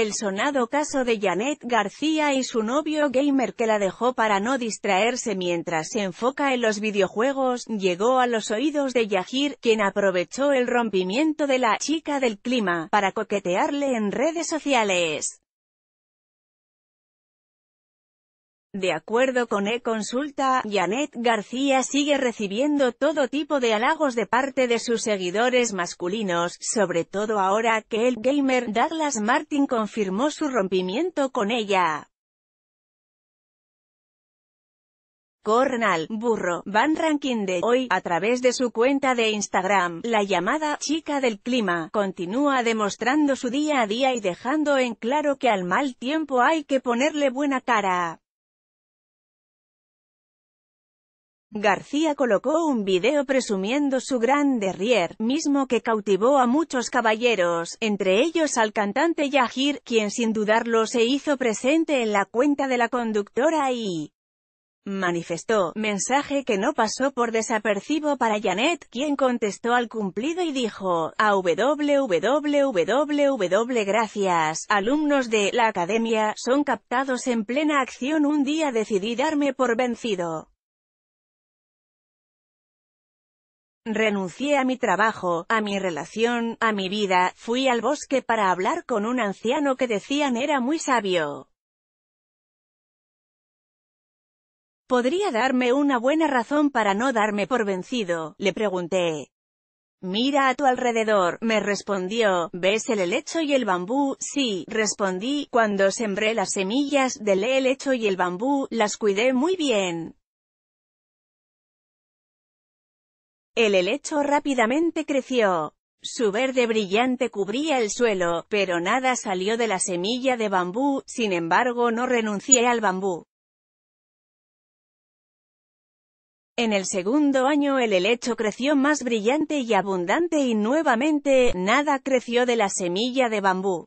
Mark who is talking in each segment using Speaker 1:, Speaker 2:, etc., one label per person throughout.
Speaker 1: El sonado caso de Janet García y su novio gamer que la dejó para no distraerse mientras se enfoca en los videojuegos, llegó a los oídos de Yahir, quien aprovechó el rompimiento de la chica del clima, para coquetearle en redes sociales. De acuerdo con e-consulta, Janet García sigue recibiendo todo tipo de halagos de parte de sus seguidores masculinos, sobre todo ahora que el gamer Douglas Martin confirmó su rompimiento con ella. Cornal, Burro, Van Ranking de hoy, a través de su cuenta de Instagram, la llamada chica del clima, continúa demostrando su día a día y dejando en claro que al mal tiempo hay que ponerle buena cara. García colocó un video presumiendo su gran derrier, mismo que cautivó a muchos caballeros, entre ellos al cantante Yahir, quien sin dudarlo se hizo presente en la cuenta de la conductora y manifestó, mensaje que no pasó por desapercibo para Janet, quien contestó al cumplido y dijo, a www gracias, alumnos de la academia, son captados en plena acción un día decidí darme por vencido. Renuncié a mi trabajo, a mi relación, a mi vida, fui al bosque para hablar con un anciano que decían era muy sabio. ¿Podría darme una buena razón para no darme por vencido? Le pregunté. Mira a tu alrededor, me respondió, ¿ves el helecho y el bambú? Sí, respondí, cuando sembré las semillas del helecho y el bambú, las cuidé muy bien. El helecho rápidamente creció. Su verde brillante cubría el suelo, pero nada salió de la semilla de bambú, sin embargo no renuncié al bambú. En el segundo año el helecho creció más brillante y abundante y nuevamente, nada creció de la semilla de bambú.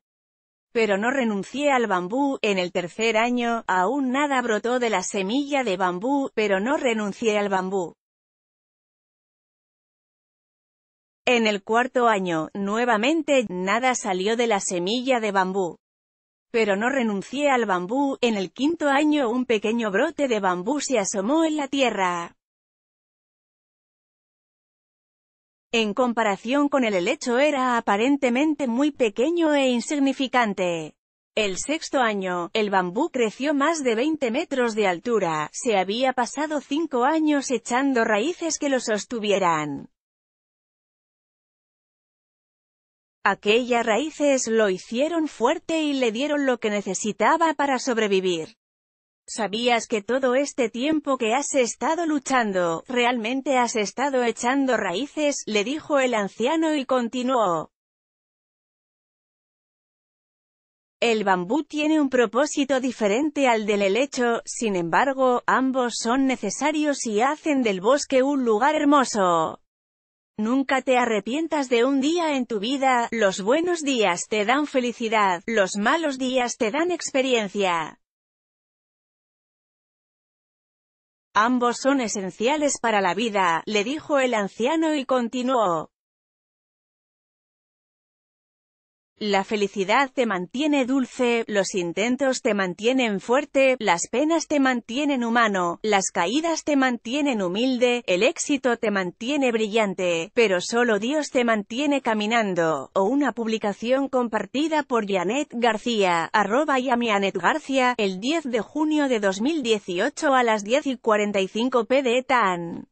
Speaker 1: Pero no renuncié al bambú, en el tercer año, aún nada brotó de la semilla de bambú, pero no renuncié al bambú. En el cuarto año, nuevamente, nada salió de la semilla de bambú. Pero no renuncié al bambú, en el quinto año un pequeño brote de bambú se asomó en la tierra. En comparación con el helecho era aparentemente muy pequeño e insignificante. El sexto año, el bambú creció más de 20 metros de altura, se había pasado cinco años echando raíces que lo sostuvieran. Aquellas raíces lo hicieron fuerte y le dieron lo que necesitaba para sobrevivir. ¿Sabías que todo este tiempo que has estado luchando, realmente has estado echando raíces? le dijo el anciano y continuó. El bambú tiene un propósito diferente al del helecho, sin embargo, ambos son necesarios y hacen del bosque un lugar hermoso. Nunca te arrepientas de un día en tu vida, los buenos días te dan felicidad, los malos días te dan experiencia. Ambos son esenciales para la vida, le dijo el anciano y continuó. La felicidad te mantiene dulce, los intentos te mantienen fuerte, las penas te mantienen humano, las caídas te mantienen humilde, el éxito te mantiene brillante, pero solo Dios te mantiene caminando. O una publicación compartida por Janet García, arroba Yamianet García, el 10 de junio de 2018 a las 10 y 45 pd tan.